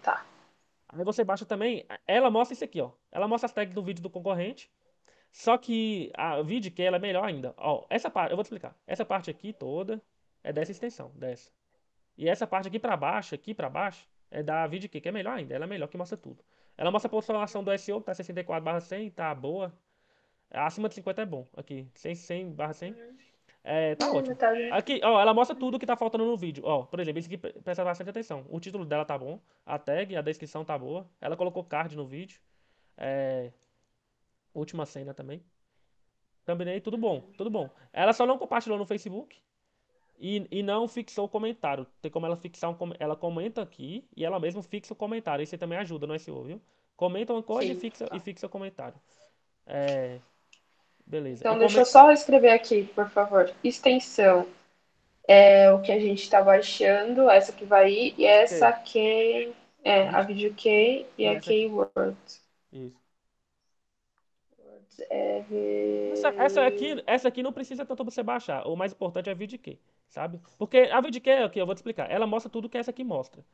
Tá. Aí você baixa também. Ela mostra isso aqui, ó. Ela mostra as tags do vídeo do concorrente. Só que a que ela é melhor ainda. Ó, essa parte, eu vou te explicar. Essa parte aqui toda é dessa extensão, dessa. E essa parte aqui para baixo, aqui para baixo, é da vídeo que é melhor ainda. Ela é melhor que mostra tudo. Ela mostra a posição do SEO, tá 64 barra 100, tá boa. Acima de 50 é bom, aqui. 100, 100 100. É, tá ótimo. Tá aqui, ó, ela mostra tudo que tá faltando no vídeo. Ó, por exemplo, isso aqui presta bastante atenção. O título dela tá bom, a tag, a descrição tá boa. Ela colocou card no vídeo. É, última cena também. Também tudo bom, tudo bom. Ela só não compartilhou no Facebook e, e não fixou o comentário. Tem como ela fixar um Ela comenta aqui e ela mesma fixa o comentário. Isso também ajuda, não é, viu? Comenta uma coisa Sim. e fixa, e fixa o comentário. É, Beleza. Então, eu é deixa eu é só escrever aqui, por favor. Extensão é o que a gente está baixando, essa que vai ir, e essa okay. que é a video e essa a keyword. Isso. É... Essa, essa, aqui, essa aqui não precisa tanto você baixar. O mais importante é a VidKey, sabe? Porque a VidKey, aqui eu vou te explicar, ela mostra tudo que essa aqui mostra.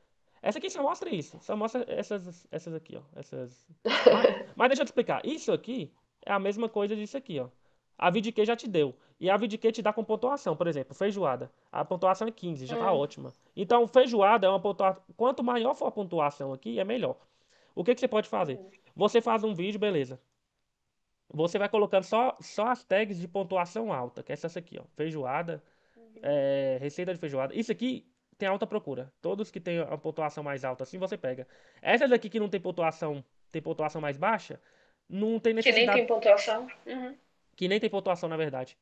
Essa aqui só mostra isso, só mostra essas, essas aqui, ó. Essas... mas, mas deixa eu te explicar. Isso aqui é a mesma coisa disso aqui, ó. A que já te deu. E a que te dá com pontuação, por exemplo, feijoada. A pontuação é 15, já tá é. tá ótima. Então, feijoada é uma pontuação. Quanto maior for a pontuação aqui, é melhor. O que, que você pode fazer? Você faz um vídeo, beleza. Você vai colocando só, só as tags de pontuação alta, que é essa aqui, ó. Feijoada, uhum. é, receita de feijoada. Isso aqui tem alta procura. Todos que tem a pontuação mais alta assim, você pega. Essas aqui que não tem pontuação, tem pontuação mais baixa, não tem necessidade. Que nem tem pontuação. Uhum. Que nem tem pontuação, na verdade.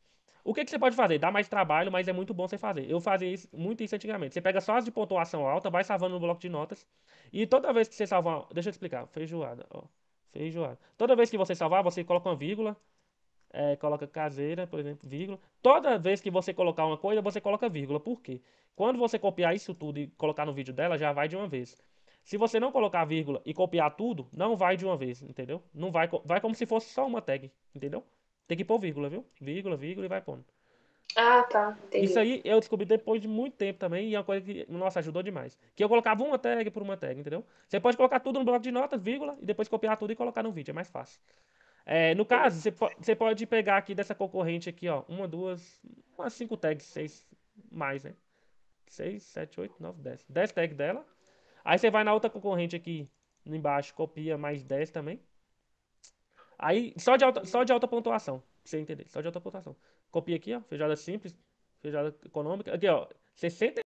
O que, que você pode fazer? Dá mais trabalho, mas é muito bom você fazer. Eu fazia isso, muito isso antigamente. Você pega só as de pontuação alta, vai salvando no bloco de notas. E toda vez que você salvar. Deixa eu explicar. Feijoada, ó. Feijoada. Toda vez que você salvar, você coloca uma vírgula. É, coloca caseira, por exemplo, vírgula. Toda vez que você colocar uma coisa, você coloca vírgula. Por quê? Quando você copiar isso tudo e colocar no vídeo dela, já vai de uma vez. Se você não colocar vírgula e copiar tudo, não vai de uma vez, entendeu? Não vai, vai como se fosse só uma tag, entendeu? Tem que pôr vírgula, viu? Vírgula, vírgula e vai pondo. Ah, tá. Entendi. Isso aí eu descobri depois de muito tempo também, e é uma coisa que, nossa, ajudou demais. Que eu colocava uma tag por uma tag, entendeu? Você pode colocar tudo no bloco de notas, vírgula, e depois copiar tudo e colocar no vídeo, é mais fácil. É, no caso, você, po você pode pegar aqui dessa concorrente aqui, ó, uma, duas, umas cinco tags, seis mais, né? Seis, sete, oito, nove, dez. Dez tags dela, Aí você vai na outra concorrente aqui embaixo, copia mais 10 também. Aí, só de alta, só de alta pontuação, pra você entender, só de alta pontuação. Copia aqui, ó, feijada simples, feijada econômica. Aqui, ó, 60